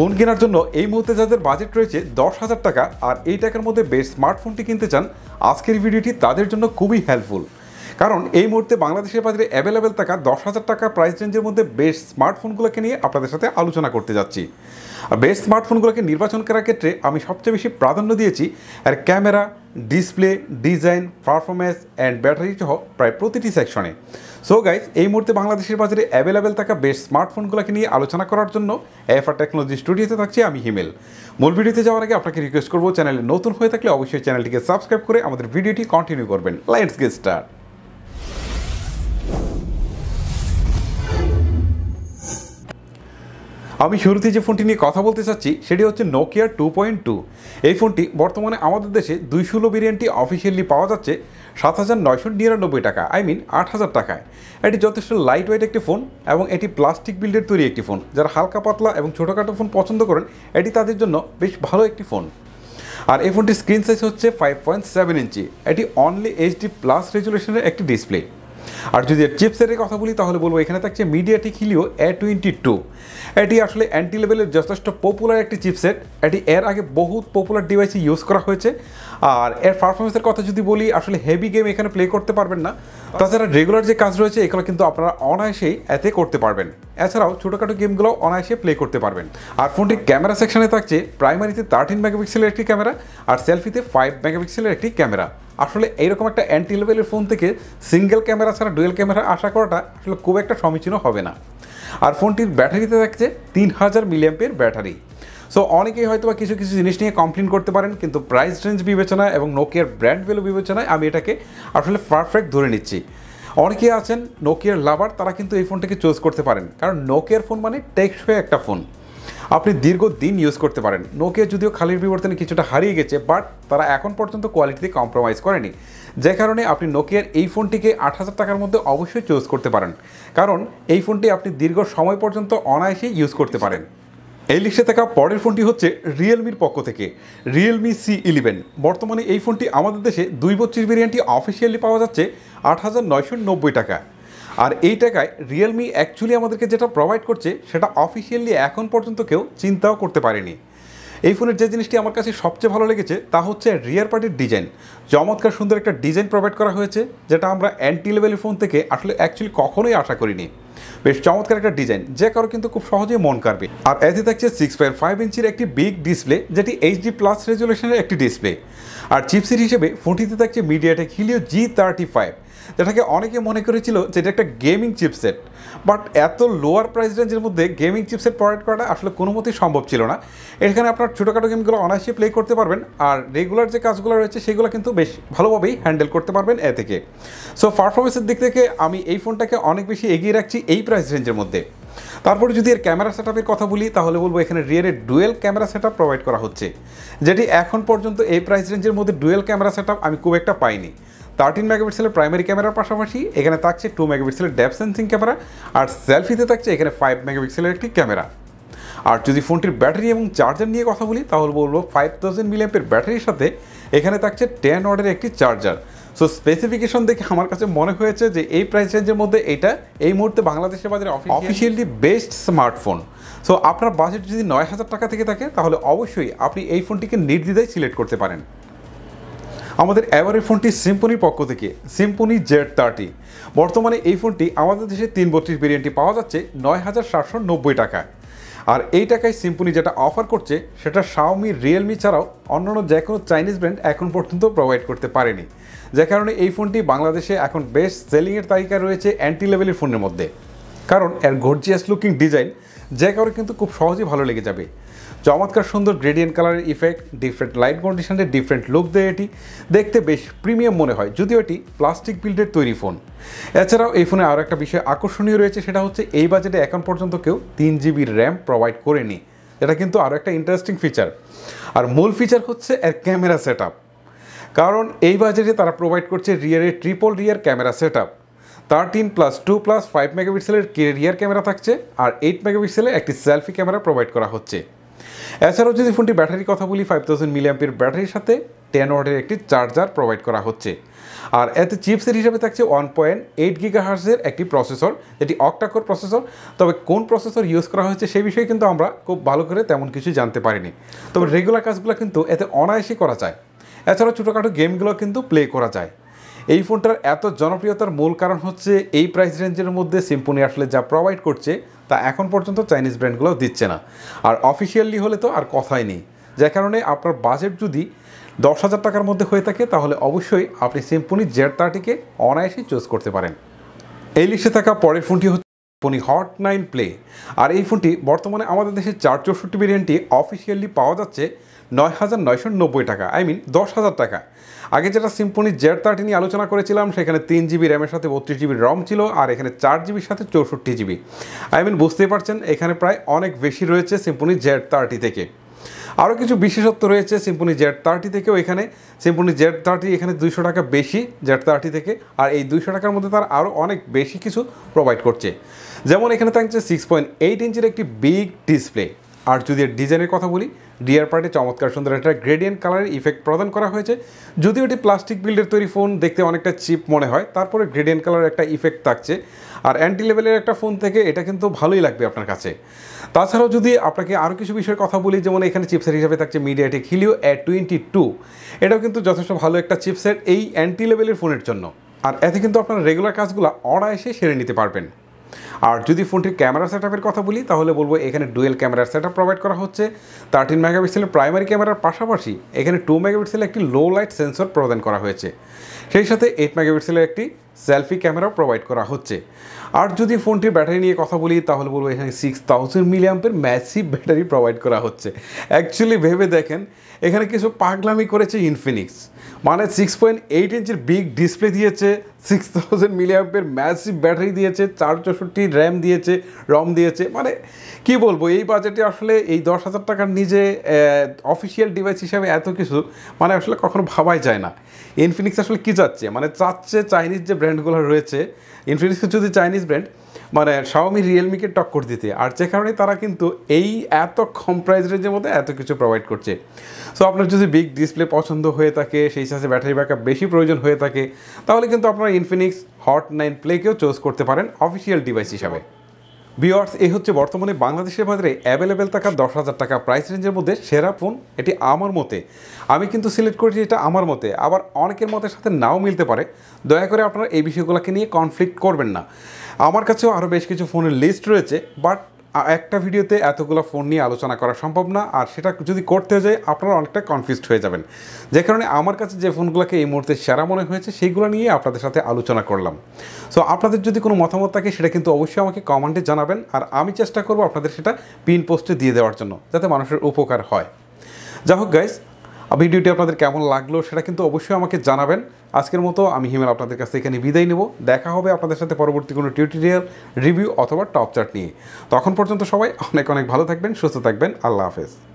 phone কেনার জন্য এই মুহূর্তে যাদের বাজেট রয়েছে দশ হাজার টাকা আর এই টাকার মধ্যে বেশ স্মার্টফোনটি কিনতে চান আজকের ভিডিওটি তাদের জন্য খুবই হেল্পফুল কারণ এই মুহূর্তে বাংলাদেশের বাজারে অ্যাভেলেবেল থাকা দশ হাজার টাকা প্রাইস রেঞ্জের মধ্যে বেস্ট স্মার্টফোনগুলোকে নিয়ে আপনাদের সাথে আলোচনা করতে যাচ্ছি বেস্ট স্মার্টফোনগুলোকে নির্বাচন করার ক্ষেত্রে আমি সবচেয়ে বেশি প্রাধান্য দিয়েছি আর camera display design performance and battery সহ প্রায় প্রতিটি সেকশনে সো গাইজ এই মুহূর্তে বাংলাদেশের বাজারে অ্যাভেলেবেল থাকা বেস্ট স্মার্টফোনগুলোকে নিয়ে আলোচনা করার জন্য এফআর টেকনোলজি স্টুডিওতে থাকছি আমি হিমেল মূল ভিডিওতে যাওয়ার আগে আপনাকে রিকোয়েস্ট করবো চ্যানেলে নতুন হয়ে থাকলে অবশ্যই চ্যানেলটিকে সাবস্ক্রাইব করে আমাদের ভিডিওটি কন্টিনিউ করবেন লাইটস গেট স্টার্ট আমি শুরুতে যে ফোনটি নিয়ে কথা বলতে চাচ্ছি সেটি হচ্ছে নোকিয়া টু পয়েন্ট টু এই ফোনটি বর্তমানে আমাদের দেশে দুই ষোলো ভেরিয়েন্টটি অফিসিয়ালি পাওয়া যাচ্ছে সাত হাজার নয়শো নিরানব্বই টাকা আই মিন আট হাজার টাকায় এটি যথেষ্ট লাইট ওয়েট একটি ফোন এবং এটি প্লাস্টিক বিল্ডের তৈরি একটি ফোন যারা হালকা পাতলা এবং ছোটোখাটো ফোন পছন্দ করেন এটি তাদের জন্য বেশ ভালো একটি ফোন আর এই ফোনটির স্ক্রিন সাইজ হচ্ছে ফাইভ পয়েন্ট সেভেন ইঞ্চি এটি অনলি এইচডি প্লাস রেজুলেশনের একটি ডিসপ্লে আর যদি চিপসেটের কথা বলি তাহলে বলবো এখানে থাকছে MediaTek Helio A twenty two এটি আসলে অ্যান্টি লেভেলের যথেষ্ট পপুলার একটি চিপসেট এটি এর আগে বহুত পপুলার ডিভাইসে ইউজ করা হয়েছে আর এর পারফরমেন্সের কথা যদি বলি আসলে হেভি গেম এখানে প্লে করতে পারবেন না তাছাড়া রেগুলার যে কাজ রয়েছে এগুলো কিন্তু আপনারা অনায়াসেই এতে করতে পারবেন এছাড়াও ছোটোখাটো গেমগুলো অনায়াসে প্লে করতে পারবেন আর ফোনটির ক্যামেরা সেকশনে থাকছে প্রাইমারিতে থার্টিন মেগাপিক্সেলের একটি ক্যামেরা আর সেলফিতে ফাইভ মেগাপিক্সেলের একটি ক্যামেরা আসলে এইরকম একটা অ্যান্টি লেভেলের ফোন থেকে সিঙ্গেল ক্যামেরা ছাড়া ডুয়েল ক্যামেরা আশা করাটা আসলে খুব একটা সমীচীনও হবে না আর ফোনটির ব্যাটারিতে থাকছে তিন হাজার মিলিয়াম্পের ব্যাটারি সো অনেকেই হয়তো বা কিছু কিছু জিনিস নিয়ে কমপ্লেন করতে পারেন কিন্তু প্রাইস রেঞ্জ বিবেচনায় এবং নোকিয়ার ব্র্যান্ড ভ্যালু বিবেচনায় আমি এটাকে আসলে পারফেক্ট ধরে নিচ্ছি অনেকে আছেন নোকিয়ার লাভার তারা কিন্তু এই ফোনটাকে চুজ করতে পারেন কারণ নোকিয়ার ফোন মানে হয়ে একটা ফোন আপনি দীর্ঘদিন ইউজ করতে পারেন নোকিয়া যদিও খালির বিবর্তনে কিছুটা হারিয়ে গেছে বাট তারা এখন পর্যন্ত কোয়ালিটিতে কম্প্রোমাইজ করেনি যে কারণে আপনি নোকিয়ার এই ফোনটিকে আট হাজার টাকার মধ্যে অবশ্যই চুজ করতে পারেন কারণ এই ফোনটি আপনি দীর্ঘ সময় পর্যন্ত অনায়াসে ইউজ করতে পারেন এই লিস্টে থাকা পরের ফোনটি হচ্ছে রিয়েলমির পক্ষ থেকে রিয়েলমি সি ইলেভেন বর্তমানে এই ফোনটি আমাদের দেশে দুই বত্রিশ ভেরিয়েন্টটি অফিসিয়ালি পাওয়া যাচ্ছে আট হাজার নয়শো নব্বই টাকা আর এই টাকায় রিয়েলমি অ্যাকচুয়ালি আমাদেরকে যেটা প্রোভাইড করছে সেটা অফিসিয়ালি এখন পর্যন্ত কেউ চিন্তাও করতে পারেনি এই ফোনের যে জিনিসটি আমার কাছে সবচেয়ে ভালো লেগেছে তা হচ্ছে রিয়ার পার্টির ডিজাইন চমৎকার সুন্দর একটা ডিজাইন প্রোভাইড করা হয়েছে যেটা আমরা অ্যান্টি লেভেলের ফোন থেকে আসলে অ্যাকচুয়ালি কখনোই আশা করিনি বেশ চমৎকার একটা ডিজাইন যে কারো কিন্তু খুব সহজেই মন কাড়বে আর এতে থাকছে সিক্স পয়েন্ট ফাইভ ইঞ্চির একটি বিগ ডিসপ্লে যেটি এইচডি প্লাস রেজুলেশনের একটি ডিসপ্লে আর চিপসিট হিসেবে ফোনটিতে থাকছে MediaTek Helio G thirty five যেটাকে অনেকে মনে করেছিল যে এটা একটা গেমিং চিপসেট বাট এত লোয়ার প্রাইস রেঞ্জের মধ্যে গেমিং চিপসেট প্রোভাইড করাটা আসলে কোনো মতেই সম্ভব ছিল না এখানে আপনার ছোটোখাটো গেমগুলো অনায়াসে প্লে করতে পারবেন আর রেগুলার যে কাজগুলো রয়েছে সেগুলো কিন্তু বেশ ভালোভাবেই হ্যান্ডেল করতে পারবেন এ থেকে সো পারফরমেন্সের দিক থেকে আমি এই ফোনটাকে অনেক বেশি এগিয়ে রাখছি এই প্রাইস রেঞ্জের মধ্যে তারপরে যদি এর ক্যামেরা সেট কথা বলি তাহলে বলবো এখানে রিয়ারের ডুয়েল ক্যামেরা সেট প্রোভাইড করা হচ্ছে যেটি এখন পর্যন্ত এই প্রাইস রেঞ্জের মধ্যে ডুয়েল ক্যামেরা সেট আমি খুব একটা পাইনি থার্টিন মেগাপিক্সেলের প্রাইমারি ক্যামেরার পাশাপাশি এখানে থাকছে টু মেগাপিক্সেলের ডেপ সেন্সিং ক্যামেরা আর সেলফিতে থাকছে এখানে ফাইভ মেগাপিক্সেলের একটি ক্যামেরা আর যদি ফোনটির ব্যাটারি এবং চার্জার নিয়ে কথা বলি তাহলে বলবো ফাইভ থাউজেন্ড মিলিয়ামের ব্যাটারির সাথে এখানে থাকছে টেন অর্ডারের একটি চার্জার সো স্পেসিফিকেশন দেখে আমার কাছে মনে হয়েছে যে এই প্রাইস রেঞ্জের মধ্যে এটা এই মুহূর্তে বাংলাদেশের বাজারে অফিসিয়ালি বেস্ট স্মার্টফোন সো আপনার বাজেট যদি নয় হাজার টাকা থেকে থাকে তাহলে অবশ্যই আপনি এই ফোনটিকে নির্দ্বিধায় সিলেক্ট করতে পারেন আমাদের অ্যাভারি ফোনটি সিম্পনির পক্ষ থেকে সিম্পনি জেড থার্টি বর্তমানে এই ফোনটি আমাদের দেশে তিন বত্রিশ ভেরিয়েন্টটি পাওয়া যাচ্ছে নয় হাজার সাতশো নব্বই টাকায় আর এই টাকায় সিম্পনি যেটা অফার করছে সেটা শাওমি রিয়েলমি ছাড়াও অন্যান্য যে কোনো চাইনিজ ব্র্যান্ড এখন পর্যন্ত প্রোভাইড করতে পারেনি যে কারণে এই ফোনটি বাংলাদেশে এখন বেস্ট সেলিংয়ের তালিকা রয়েছে অ্যান্টি লেভেলের ফোনের মধ্যে কারণ এর গর্জিয়াস লুকিং ডিজাইন যে কারণে কিন্তু খুব সহজেই ভালো লেগে যাবে চমৎকার সুন্দর গ্রেডিয়েন্ট কালারের ইফেক্ট ডিফারেন্ট লাইট কন্ডিশনে ডিফারেন্ট লুক দেয় এটি দেখতে বেশ প্রিমিয়াম মনে হয় যদিও এটি প্লাস্টিক বিল্ডের তৈরি ফোন এছাড়াও এই ফোনে আরও একটা বিষয় আকর্ষণীয় রয়েছে সেটা হচ্ছে এই বাজেটে এখন পর্যন্ত কেউ তিন জিবির র্যাম প্রোভাইড করেনি এটা কিন্তু আরও একটা ইন্টারেস্টিং ফিচার আর মূল ফিচার হচ্ছে এর ক্যামেরা সেট কারণ এই বাজেটে তারা প্রোভাইড করছে রিয়ারের triple rear camera set up thirteen plus two plus five মেগাপিক্সেলের রিয়ার ক্যামেরা থাকছে আর এইট মেগাপিক্সেলের একটি সেলফি ক্যামেরা প্রোভাইড করা হচ্ছে এছাড়াও যদি ফোনটি ব্যাটারির কথা বলি ফাইভ থাউজেন্ড মিলিয়াম্পের ব্যাটারির সাথে টেন ওয়ার্ডের একটি চার্জার প্রোভাইড করা হচ্ছে আর এতে চিপসের হিসাবে থাকছে ওয়ান পয়েন্ট এইট গিগাহার্সের একটি প্রসেসর যেটি অক্টাকোর প্রসেসর তবে কোন প্রসেসর ইউজ করা হয়েছে সেই বিষয়ে কিন্তু আমরা খুব ভালো করে তেমন কিছু জানতে পারিনি তবে রেগুলার কাজগুলো কিন্তু এতে অনায়াসে করা যায় এছাড়াও ছোটোখাটো গেমগুলো কিন্তু প্লে করা যায় এই ফোনটার এত জনপ্রিয়তার মূল কারণ হচ্ছে এই প্রাইস রেঞ্জের মধ্যে সিম্পনি আসলে যা প্রোভাইড করছে তা এখন পর্যন্ত চাইনিজ ব্র্যান্ডগুলো দিচ্ছে না আর অফিসিয়ালি হলে তো আর কথাই নেই যার কারণে আপনার বাজেট যদি দশ হাজার টাকার মধ্যে হয়ে থাকে তাহলে অবশ্যই আপনি সিম্পনি জেড তাটিকে অনায়াসেই চুজ করতে পারেন এই লিস্টে থাকা পরের ফোনটি হচ্ছে পনি হট নাইন প্লে আর এই ফোনটি বর্তমানে আমাদের দেশে চার চৌষট্টি ভেরিয়েন্টটি অফিসিয়ালি পাওয়া যাচ্ছে নয় হাজার নয়শো নব্বই টাকা আই মিন দশ হাজার টাকা আগে যেটা সিম্পনি জেড থার্টি নিয়ে আলোচনা করেছিলাম সেখানে তিন জিবি র্যামের সাথে বত্রিশ জিবি রম ছিল আর এখানে চার জিবির সাথে চৌষট্টি জিবি আই মিন বুঝতেই পারছেন এখানে প্রায় অনেক বেশি রয়েছে সিম্পনি জেড থার্টি থেকে আরও কিছু বিশেষত্ব রয়েছে সিম্পনি জেড থার্টি থেকেও এখানে সিম্পনি জেড থার্টি এখানে দুইশো টাকা বেশি জেড থার্টি থেকে আর এই দুইশো টাকার মধ্যে তার আরও অনেক বেশি কিছু প্রোভাইড করছে যেমন এখানে থাকছে সিক্স পয়েন্ট এইট ইঞ্চির একটি বিগ ডিসপ্লে আর যদি এর ডিজাইনের কথা বলি ডিয়ার পার্টে চমৎকার সুন্দর একটা গ্রেডিয়েন্ট কালারের ইফেক্ট প্রদান করা হয়েছে যদিও এটি প্লাস্টিক বিল্ডের তৈরি ফোন দেখতে অনেকটা চিপ মনে হয় তারপরে গ্রেডিয়েন্ট কালারের একটা ইফেক্ট থাকছে আর অ্যান্টি লেভেলের একটা ফোন থেকে এটা কিন্তু ভালোই লাগবে আপনার কাছে তাছাড়াও যদি আপনাকে আরও কিছু বিষয়ের কথা বলি যেমন এখানে চিপসেট হিসাবে থাকছে MediaTek Helio A twenty two এটাও কিন্তু যথেষ্ট ভালো একটা চিপসেট এই অ্যান্টি লেভেলের ফোনের জন্য আর এতে কিন্তু আপনার রেগুলার কাজগুলো এসে সেরে নিতে পারবেন আর যদি ফোনটির ক্যামেরা সেট কথা বলি তাহলে বলবো এখানে ডুয়েল ক্যামেরার সেট প্রোভাইড করা হচ্ছে থার্টিন মেগাপিক্সেলের প্রাইমারি ক্যামেরার পাশাপাশি এখানে টু মেগাপিক্সেলের একটি লো লাইট সেন্সর প্রদান করা হয়েছে সেই সাথে এইট মেগাপিক্সেলের একটি সেলফি ক্যামেরাও প্রোভাইড করা হচ্ছে আর যদি ফোনটির ব্যাটারি নিয়ে কথা বলি তাহলে বলবো এখানে সিক্স থাউজেন্ড মিলিয়াম্পের ম্যাসিভ ব্যাটারি প্রোভাইড করা হচ্ছে অ্যাকচুয়ালি ভেবে দেখেন এখানে কিছু পাগলামি করেছে ইনফিনিক্স মানে সিক্স পয়েন্ট এইট ইঞ্চের বিগ ডিসপ্লে দিয়েছে সিক্স থাউজেন্ড মিলিয়াম্পের ম্যাসিভ ব্যাটারি দিয়েছে চার চৌষট্টি র্যাম দিয়েছে রম দিয়েছে মানে কি বলবো এই বাজেটে আসলে এই দশ হাজার টাকার নিজে অফিসিয়াল ডিভাইস হিসাবে এত কিছু মানে আসলে কখনো ভাবাই যায় না ইনফিনিক্স আসলে কী চাচ্ছে মানে চাচ্ছে চাইনিজ যে ব্র্যান্ডগুলো রয়েছে ইনফিনিক্সের যদি চাইনিজ চাইনিজ ব্র্যান্ড মানে শাওমি রিয়েলমিকে টক করে দিতে আর যে কারণে তারা কিন্তু এই এত কম প্রাইস রেঞ্জের মধ্যে এত কিছু প্রোভাইড করছে সো আপনার যদি বিগ ডিসপ্লে পছন্দ হয়ে থাকে সেই সাথে ব্যাটারি ব্যাকআপ বেশি প্রয়োজন হয়ে থাকে তাহলে কিন্তু আপনারা ইনফিনিক্স হট নাইন প্লেকেও চুজ করতে পারেন অফিসিয়াল ডিভাইস হিসাবে বিওয়ার্স এই হচ্ছে বর্তমানে বাংলাদেশের বাজারে অ্যাভেলেবেল থাকা দশ হাজার টাকা প্রাইস রেঞ্জের মধ্যে সেরা ফোন এটি আমার মতে আমি কিন্তু সিলেক্ট করেছি এটা আমার মতে আবার অনেকের মতের সাথে নাও মিলতে পারে দয়া করে আপনারা এই বিষয়গুলোকে নিয়ে কনফ্লিক্ট করবেন না আমার কাছেও আরও বেশ কিছু ফোনের লিস্ট রয়েছে বাট একটা ভিডিওতে এতগুলো ফোন নিয়ে আলোচনা করা সম্ভব না আর সেটা যদি করতে যায় আপনারা অনেকটা কনফিউজড হয়ে যাবেন যে কারণে আমার কাছে যে ফোনগুলোকে এই মুহূর্তে সেরা মনে হয়েছে সেইগুলো নিয়ে আপনাদের সাথে আলোচনা করলাম সো আপনাদের যদি কোনো মতামত থাকে সেটা কিন্তু অবশ্যই আমাকে কমেন্টে জানাবেন আর আমি চেষ্টা করব আপনাদের সেটা পিন পোস্টে দিয়ে দেওয়ার জন্য যাতে মানুষের উপকার হয় যাই হোক গাইজ ভিডিওটি আপনাদের কেমন লাগলো সেটা কিন্তু অবশ্যই আমাকে জানাবেন আজকের মতো আমি হিমেল আপনাদের কাছে এখানে বিদায় নেব দেখা হবে আপনাদের সাথে পরবর্তী কোনো টিউটোরিয়াল রিভিউ অথবা টপ চার্ট নিয়ে তখন পর্যন্ত সবাই অনেক অনেক ভালো থাকবেন সুস্থ থাকবেন আল্লাহ হাফেজ